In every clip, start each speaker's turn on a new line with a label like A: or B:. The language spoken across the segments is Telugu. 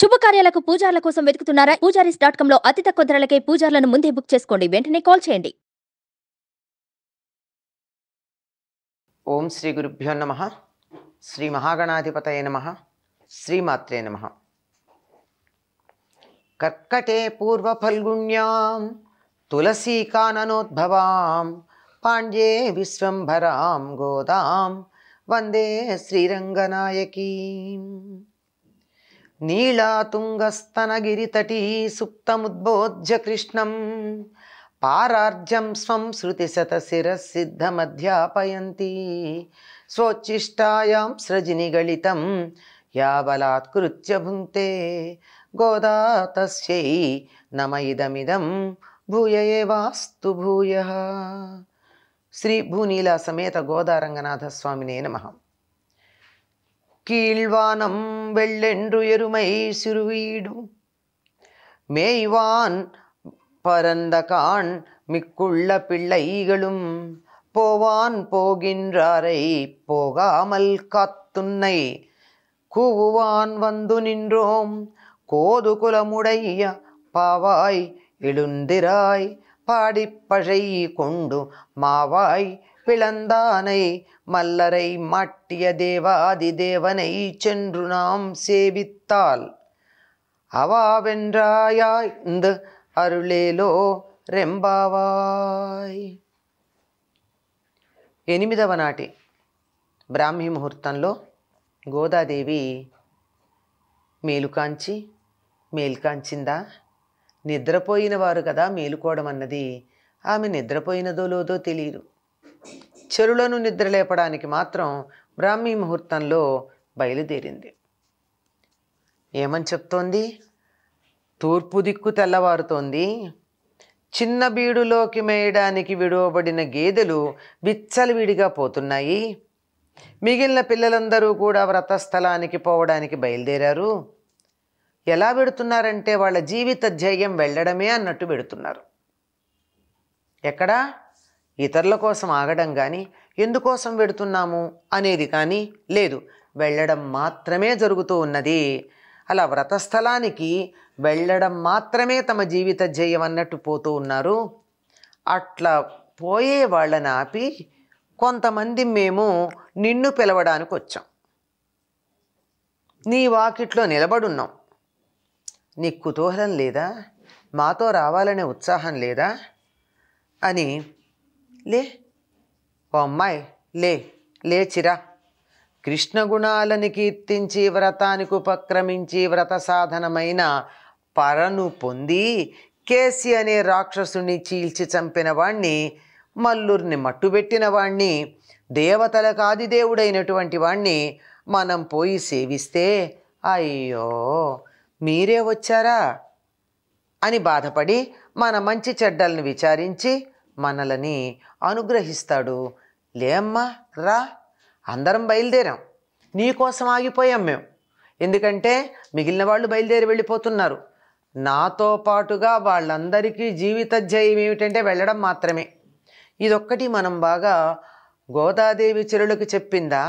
A: శుభకార్యాలకు పూజార్ల కోసం వెతుకుతున్నారా పూజారీస్ డాట్ కామ్ లో అతి తక్కువ ధరలకే పూజార్లను ముందే బుక్ చేసుకోండి వెంటనే కాల్ చేయండి ఓం శ్రీ గురుభ్యో నమ శ్రీ మహాగణాధిపతయ నమ శ్రీమాత్రే నమ కర్కటే పూర్వ తులసీ తులసీకాననోద్భవాం పాండ్యే విశ్వంభరాం గోదాం వందే శ్రీరంగనాయకీ నీళాతుంగస్తనగిరితటీ సుప్తముద్బోధ్య కృష్ణం పారార్జం స్వం శృతిశతశిరసిద్ధమధ్యాపయంతి స్వచ్చిష్టాయాం సృజినిగళితం గళితం భుంక్తే గోదా తస్యై నమ ఇదమిదం భూయ ఏవాస్తు భూయ శ్రీ భూనీల సమేత గోదారంగనాథ స్వామినే నమ கீழ்வானம் வெள்ளென்று எருமை சிறுவீடும் மேய்வான் பரந்த கான் மிக்குள்ள பிள்ளைகளும் போவான் போகின்றாரை போகாமல் காத்துன்னை கூவுவான் வந்து நின்றோம் கோது குலமுடைய பாவாய் எழுந்திராய் பாடிப்பழை கொண்டு மாவாய் பிளந்தானை மல்லரை மாட்டிய தேவாதி தேவனை சென்று நாம் சேவித்தால் அவாவென்றாயாய் இந்த అరుళేలో రెంబావాయ్ ఎనిమిదవ నాటి బ్రాహ్మీ ముహూర్తంలో గోదాదేవి మేలుకాంచి మేలుకాంచిందా నిద్రపోయిన వారు కదా మేలుకోవడం అన్నది ఆమె నిద్రపోయినదో లోదో తెలియదు చెరులను నిద్రలేపడానికి మాత్రం బ్రాహ్మీ ముహూర్తంలో బయలుదేరింది ఏమని చెప్తోంది తూర్పు దిక్కు తెల్లవారుతోంది చిన్న బీడులోకి మేయడానికి విడువబడిన గేదెలు విచ్చలవిడిగా పోతున్నాయి మిగిలిన పిల్లలందరూ కూడా వ్రతస్థలానికి పోవడానికి బయలుదేరారు ఎలా పెడుతున్నారంటే వాళ్ళ జీవిత ధ్యేయం వెళ్ళడమే అన్నట్టు పెడుతున్నారు ఎక్కడా ఇతరుల కోసం ఆగడం కానీ ఎందుకోసం వెడుతున్నాము అనేది కానీ లేదు వెళ్ళడం మాత్రమే జరుగుతూ ఉన్నది అలా వ్రతస్థలానికి వెళ్ళడం మాత్రమే తమ జీవిత జయం అన్నట్టు పోతూ ఉన్నారు అట్లా పోయే వాళ్ళని ఆపి కొంతమంది మేము నిన్ను పిలవడానికి వచ్చాం నీ వాకిట్లో నిలబడున్నాం నీకు కుతూహలం లేదా మాతో రావాలనే ఉత్సాహం లేదా అని లే ఓ అమ్మాయి లే లేచిరా కృష్ణగుణాలని కీర్తించి వ్రతానికి ఉపక్రమించి వ్రత సాధనమైన పరను పొంది కేసి అనే రాక్షసుని చీల్చి చంపిన వాణ్ణి మల్లుర్ని మట్టుబెట్టిన వాణ్ణి దేవతలకు ఆదిదేవుడైనటువంటి వాణ్ణి మనం పోయి సేవిస్తే అయ్యో మీరే వచ్చారా అని బాధపడి మన మంచి చెడ్డలను విచారించి మనలని అనుగ్రహిస్తాడు లేమ్మా రా అందరం బయలుదేరాం నీకోసం ఆగిపోయాం మేము ఎందుకంటే మిగిలిన వాళ్ళు బయలుదేరి వెళ్ళిపోతున్నారు నాతో పాటుగా వాళ్ళందరికీ జీవిత ధ్యేయం ఏమిటంటే వెళ్ళడం మాత్రమే ఇదొక్కటి మనం బాగా గోదాదేవి చెరులకు చెప్పిందా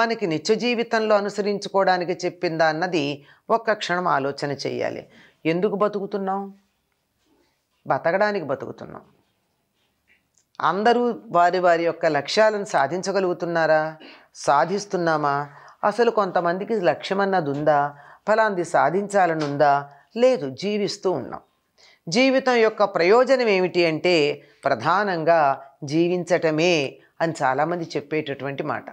A: మనకి నిత్య జీవితంలో అనుసరించుకోవడానికి చెప్పిందా అన్నది ఒక్క క్షణం ఆలోచన చేయాలి ఎందుకు బతుకుతున్నాం బతకడానికి బతుకుతున్నాం అందరూ వారి వారి యొక్క లక్ష్యాలను సాధించగలుగుతున్నారా సాధిస్తున్నామా అసలు కొంతమందికి అన్నది ఉందా ఫలాంది సాధించాలని ఉందా లేదు జీవిస్తూ ఉన్నాం జీవితం యొక్క ప్రయోజనం ఏమిటి అంటే ప్రధానంగా జీవించటమే అని చాలామంది చెప్పేటటువంటి మాట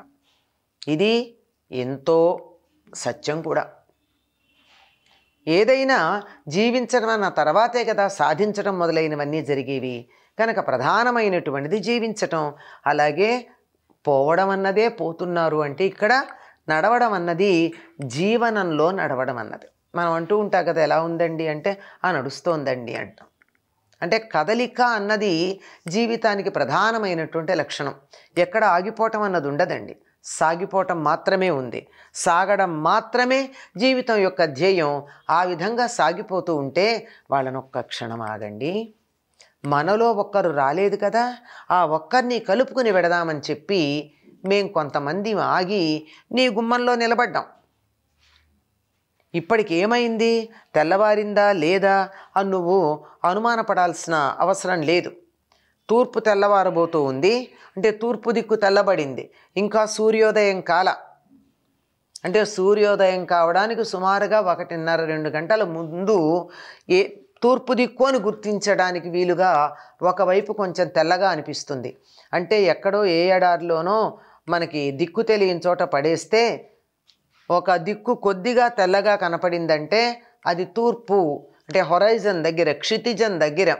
A: ఇది ఎంతో సత్యం కూడా ఏదైనా జీవించడం అన్న తర్వాతే కదా సాధించడం మొదలైనవన్నీ జరిగేవి కనుక ప్రధానమైనటువంటిది జీవించటం అలాగే పోవడం అన్నదే పోతున్నారు అంటే ఇక్కడ నడవడం అన్నది జీవనంలో నడవడం అన్నది మనం అంటూ ఉంటాం కదా ఎలా ఉందండి అంటే ఆ నడుస్తోందండి అంటాం అంటే కదలిక అన్నది జీవితానికి ప్రధానమైనటువంటి లక్షణం ఎక్కడ ఆగిపోవటం అన్నది ఉండదండి సాగిపోవటం మాత్రమే ఉంది సాగడం మాత్రమే జీవితం యొక్క ధ్యేయం ఆ విధంగా సాగిపోతూ ఉంటే వాళ్ళనొక్క క్షణం ఆగండి మనలో ఒక్కరు రాలేదు కదా ఆ ఒక్కరిని కలుపుకుని పెడదామని చెప్పి మేం కొంతమంది ఆగి నీ గుమ్మంలో నిలబడ్డాం ఇప్పటికేమైంది తెల్లవారిందా లేదా అని నువ్వు అనుమానపడాల్సిన అవసరం లేదు తూర్పు తెల్లవారబోతూ ఉంది అంటే తూర్పు దిక్కు తెల్లబడింది ఇంకా సూర్యోదయం కాల అంటే సూర్యోదయం కావడానికి సుమారుగా ఒకటిన్నర రెండు గంటల ముందు ఏ తూర్పు దిక్కు అని గుర్తించడానికి వీలుగా ఒకవైపు కొంచెం తెల్లగా అనిపిస్తుంది అంటే ఎక్కడో ఏ ఎడారిలోనో మనకి దిక్కు తెలియని చోట పడేస్తే ఒక దిక్కు కొద్దిగా తెల్లగా కనపడిందంటే అది తూర్పు అంటే హొరైజన్ దగ్గర క్షితిజం దగ్గర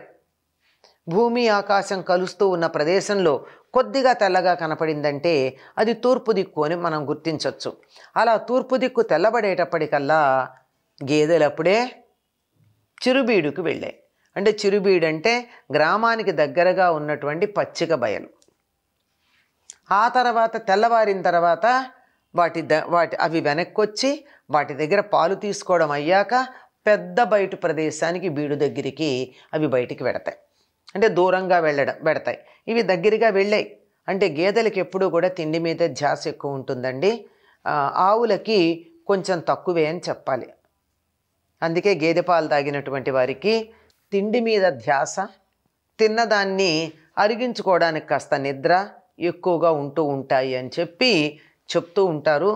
A: భూమి ఆకాశం కలుస్తూ ఉన్న ప్రదేశంలో కొద్దిగా తెల్లగా కనపడిందంటే అది తూర్పు దిక్కు అని మనం గుర్తించవచ్చు అలా తూర్పు దిక్కు తెల్లబడేటప్పటికల్లా గేదెలప్పుడే చిరుబీడుకు వెళ్ళాయి అంటే చిరుబీడు అంటే గ్రామానికి దగ్గరగా ఉన్నటువంటి పచ్చిక బయలు ఆ తర్వాత తెల్లవారిన తర్వాత వాటి ద వాటి అవి వెనక్కొచ్చి వాటి దగ్గర పాలు తీసుకోవడం అయ్యాక పెద్ద బయట ప్రదేశానికి బీడు దగ్గరికి అవి బయటికి పెడతాయి అంటే దూరంగా వెళ్ళడం పెడతాయి ఇవి దగ్గరగా వెళ్ళాయి అంటే గేదెలకి ఎప్పుడూ కూడా తిండి మీద ధ్యాస ఎక్కువ ఉంటుందండి ఆవులకి కొంచెం తక్కువే అని చెప్పాలి అందుకే గేదె పాలు తాగినటువంటి వారికి తిండి మీద ధ్యాస తిన్నదాన్ని అరిగించుకోవడానికి కాస్త నిద్ర ఎక్కువగా ఉంటూ ఉంటాయి అని చెప్పి చెప్తూ ఉంటారు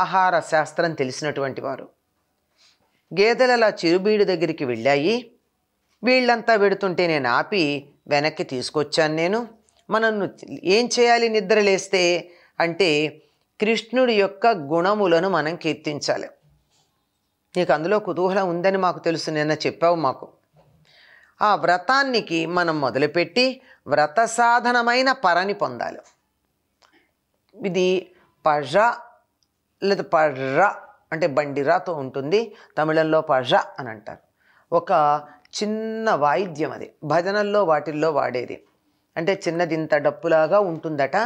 A: ఆహార శాస్త్రం తెలిసినటువంటి వారు గేదెలు చిరుబీడి చిరుబీడు దగ్గరికి వెళ్ళాయి వీళ్ళంతా పెడుతుంటే నేను ఆపి వెనక్కి తీసుకొచ్చాను నేను మనను ఏం చేయాలి నిద్ర లేస్తే అంటే కృష్ణుడి యొక్క గుణములను మనం కీర్తించాలి నీకు అందులో కుతూహలం ఉందని మాకు తెలుసు నిన్న చెప్పావు మాకు ఆ వ్రతానికి మనం మొదలుపెట్టి వ్రత సాధనమైన పరని పొందాలి ఇది పజ లేదా పర్ర అంటే బండిరాతో ఉంటుంది తమిళంలో పజ అని అంటారు ఒక చిన్న వాయిద్యం అది భజనల్లో వాటిల్లో వాడేది అంటే చిన్నదింత డప్పులాగా ఉంటుందట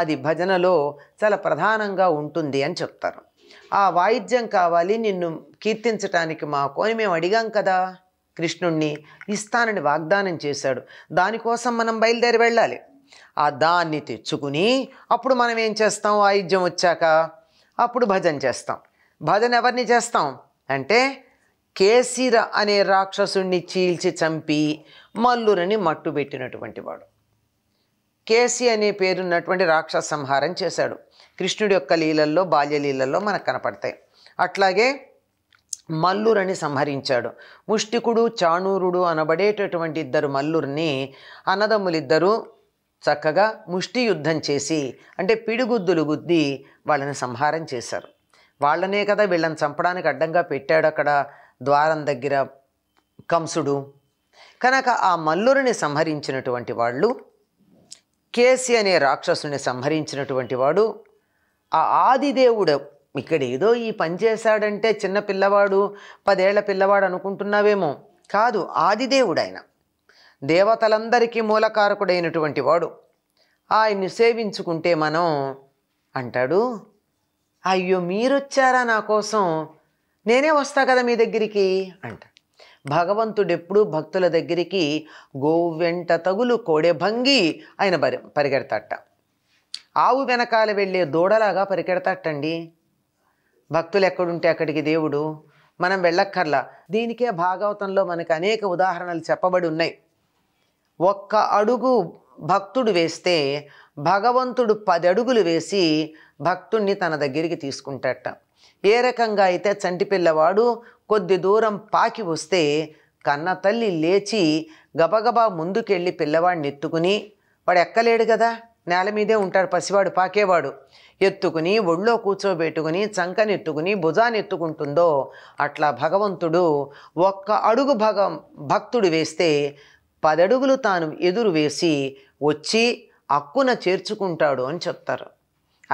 A: అది భజనలో చాలా ప్రధానంగా ఉంటుంది అని చెప్తారు ఆ వాయిద్యం కావాలి నిన్ను కీర్తించటానికి మాకు అని మేము అడిగాం కదా కృష్ణుణ్ణి ఇస్తానని వాగ్దానం చేశాడు దానికోసం మనం బయలుదేరి వెళ్ళాలి ఆ దాన్ని తెచ్చుకుని అప్పుడు మనం ఏం చేస్తాం వాయిద్యం వచ్చాక అప్పుడు భజన చేస్తాం భజన ఎవరిని చేస్తాం అంటే కేసీర అనే రాక్షసుణ్ణి చీల్చి చంపి మల్లురని మట్టుబెట్టినటువంటి వాడు కేసి అనే పేరున్నటువంటి రాక్షస సంహారం చేశాడు కృష్ణుడి యొక్క లీలల్లో బాల్యలీలల్లో మనకు కనపడతాయి అట్లాగే మల్లురని సంహరించాడు ముష్టికుడు చాణూరుడు అనబడేటటువంటి ఇద్దరు మల్లుర్ని అన్నదమ్ములిద్దరూ చక్కగా ముష్టి యుద్ధం చేసి అంటే పిడిగుద్దులు గుద్ది వాళ్ళని సంహారం చేశారు వాళ్ళనే కదా వీళ్ళని చంపడానికి అడ్డంగా పెట్టాడు అక్కడ ద్వారం దగ్గర కంసుడు కనుక ఆ మల్లురిని సంహరించినటువంటి వాళ్ళు కేసి అనే రాక్షసుని సంహరించినటువంటి వాడు ఆ ఆదిదేవుడు ఇక్కడ ఏదో ఈ పని చేశాడంటే చిన్న పిల్లవాడు పదేళ్ల పిల్లవాడు అనుకుంటున్నావేమో కాదు ఆదిదేవుడు ఆయన దేవతలందరికీ మూలకారకుడైనటువంటి వాడు ఆయన్ని సేవించుకుంటే మనం అంటాడు అయ్యో మీరొచ్చారా నా కోసం నేనే వస్తా కదా మీ దగ్గరికి అంటాడు భగవంతుడెప్పుడు భక్తుల దగ్గరికి గోవెంట తగులు కోడే భంగి ఆయన పరి పరిగెడతాట ఆవు వెనకాల వెళ్ళే దూడలాగా పరిగెడతాటండి భక్తులు ఎక్కడుంటే అక్కడికి దేవుడు మనం వెళ్ళక్కర్లా దీనికే భాగవతంలో మనకు అనేక ఉదాహరణలు చెప్పబడి ఉన్నాయి ఒక్క అడుగు భక్తుడు వేస్తే భగవంతుడు పది అడుగులు వేసి భక్తుణ్ణి తన దగ్గరికి తీసుకుంటాట ఏ రకంగా అయితే చంటి పిల్లవాడు కొద్ది దూరం పాకి వస్తే కన్న తల్లి లేచి గబగబా ముందుకెళ్ళి పిల్లవాడిని ఎత్తుకుని వాడు ఎక్కలేడు కదా నేల మీదే ఉంటాడు పసివాడు పాకేవాడు ఎత్తుకుని ఒళ్ళో కూర్చోబెట్టుకుని చంకనెత్తుకుని భుజానెత్తుకుంటుందో అట్లా భగవంతుడు ఒక్క అడుగు భగ భక్తుడు వేస్తే పదడుగులు తాను ఎదురు వేసి వచ్చి అక్కున చేర్చుకుంటాడు అని చెప్తారు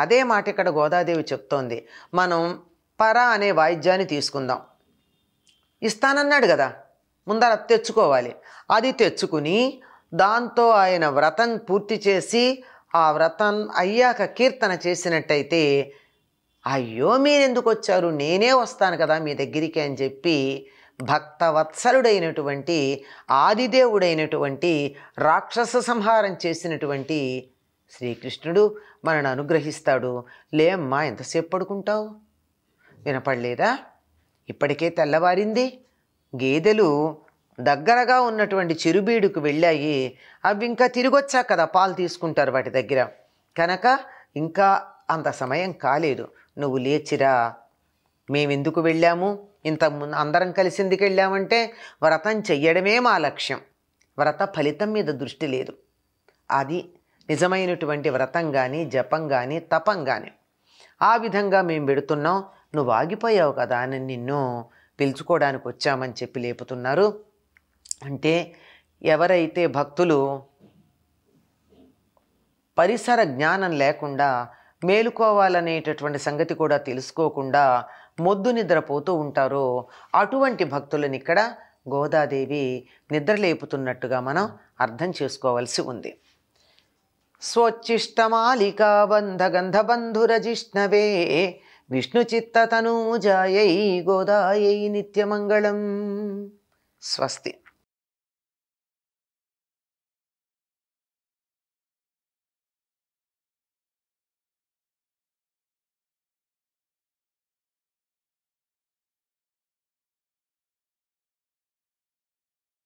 A: అదే మాట ఇక్కడ గోదాదేవి చెప్తోంది మనం పర అనే వాయిద్యాన్ని తీసుకుందాం ఇస్తానన్నాడు కదా ముందర తెచ్చుకోవాలి అది తెచ్చుకుని దాంతో ఆయన వ్రతం పూర్తి చేసి ఆ వ్రతం అయ్యాక కీర్తన చేసినట్టయితే అయ్యో మీరెందుకు వచ్చారు నేనే వస్తాను కదా మీ దగ్గరికి అని చెప్పి భక్తవత్సలుడైనటువంటి ఆదిదేవుడైనటువంటి రాక్షస సంహారం చేసినటువంటి శ్రీకృష్ణుడు మనను అనుగ్రహిస్తాడు లేమ్మా ఎంతసేపు పడుకుంటావు వినపడలేదా ఇప్పటికే తెల్లవారింది గేదెలు దగ్గరగా ఉన్నటువంటి చిరుబీడుకు వెళ్ళాయి అవి ఇంకా తిరిగొచ్చా కదా పాలు తీసుకుంటారు వాటి దగ్గర కనుక ఇంకా అంత సమయం కాలేదు నువ్వు లేచిరా మేమెందుకు వెళ్ళాము ఇంత అందరం కలిసి ఎందుకు వెళ్ళామంటే వ్రతం చెయ్యడమే మా లక్ష్యం వ్రత ఫలితం మీద దృష్టి లేదు అది నిజమైనటువంటి వ్రతం కానీ జపం కానీ తపం కానీ ఆ విధంగా మేము పెడుతున్నాం నువ్వు ఆగిపోయావు కదా అని నిన్ను పిలుచుకోవడానికి వచ్చామని చెప్పి లేపుతున్నారు అంటే ఎవరైతే భక్తులు పరిసర జ్ఞానం లేకుండా మేలుకోవాలనేటటువంటి సంగతి కూడా తెలుసుకోకుండా మొద్దు నిద్రపోతూ ఉంటారో అటువంటి భక్తులను ఇక్కడ గోదాదేవి నిద్రలేపుతున్నట్టుగా మనం అర్థం చేసుకోవాల్సి ఉంది స్వచ్చిష్టమాలికా బంధగంధబంధురజిష్ణవే విష్ణు విష్ణుచిత్తనూజాయై గోదాయై నిత్యమంగళం స్వస్తి